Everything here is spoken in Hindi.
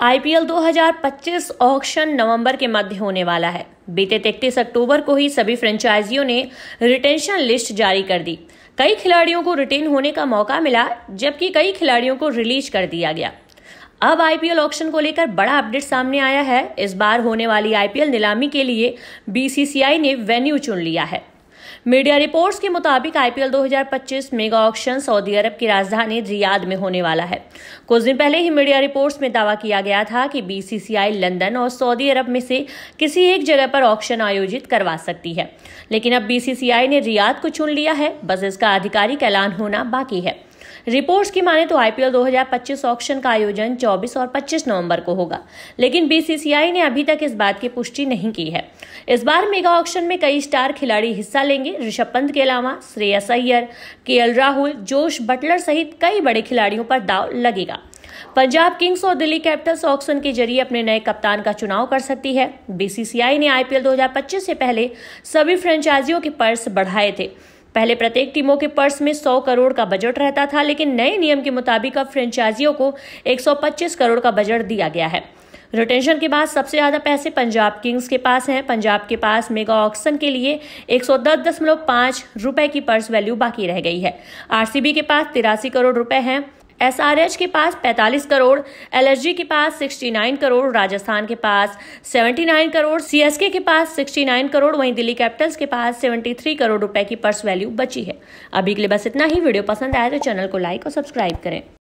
आईपीएल 2025 ऑक्शन नवंबर के मध्य होने वाला है बीते तैतीस अक्टूबर को ही सभी फ्रेंचाइजियों ने रिटेंशन लिस्ट जारी कर दी कई खिलाड़ियों को रिटेन होने का मौका मिला जबकि कई खिलाड़ियों को रिलीज कर दिया गया अब आईपीएल ऑक्शन को लेकर बड़ा अपडेट सामने आया है इस बार होने वाली आईपीएल नीलामी के लिए बीसीसीआई ने वेन्यू चुन लिया है मीडिया रिपोर्ट्स के मुताबिक IPL 2025 mega auction Saudi Arab की राजधानी रियाद में होने वाला है कुछ दिन पहले ही मीडिया रिपोर्ट्स में दावा किया गया था कि बीसीसीआई लंदन और सऊदी अरब में से किसी एक जगह पर ऑक्शन आयोजित करवा सकती है लेकिन अब बीसीसीआई ने रियाद को चुन लिया है बस इसका आधिकारिक ऐलान होना बाकी है रिपोर्ट्स की माने तो आईपीएल 2025 ऑक्शन का आयोजन 24 और 25 नवंबर को होगा लेकिन बीसीसीआई ने अभी तक इस बात की पुष्टि नहीं की है इस बार मेगा ऑक्शन में कई स्टार खिलाड़ी हिस्सा लेंगे ऋषभ पंत के अलावा श्रेयस अय्यर के राहुल जोश बटलर सहित कई बड़े खिलाड़ियों पर दाव लगेगा पंजाब किंग्स और दिल्ली कैपिटल्स ऑक्शन के जरिए अपने नए कप्तान का चुनाव कर सकती है बीसीसीआई ने आईपीएल 2025 से पहले सभी फ्रेंचाइजियों के पर्स बढ़ाए थे पहले प्रत्येक टीमों के पर्स में 100 करोड़ का बजट रहता था लेकिन नए नियम के मुताबिक अब फ्रेंचाइजियों को 125 करोड़ का बजट दिया गया है रिटेंशन के बाद सबसे ज्यादा पैसे पंजाब किंग्स के पास हैं पंजाब के पास मेगा ऑक्शन के लिए एक रुपए की पर्स वैल्यू बाकी रह गई है आरसीबी के पास तिरासी करोड़ रुपए हैं एसआरएच के पास 45 करोड़ एलएसजी के पास 69 करोड़ राजस्थान के पास 79 करोड़ सीएसके के पास 69 करोड़ वहीं दिल्ली कैपिटल्स के पास 73 करोड़ रुपए की पर्स वैल्यू बची है अभी के लिए बस इतना ही वीडियो पसंद आए तो चैनल को लाइक और सब्सक्राइब करें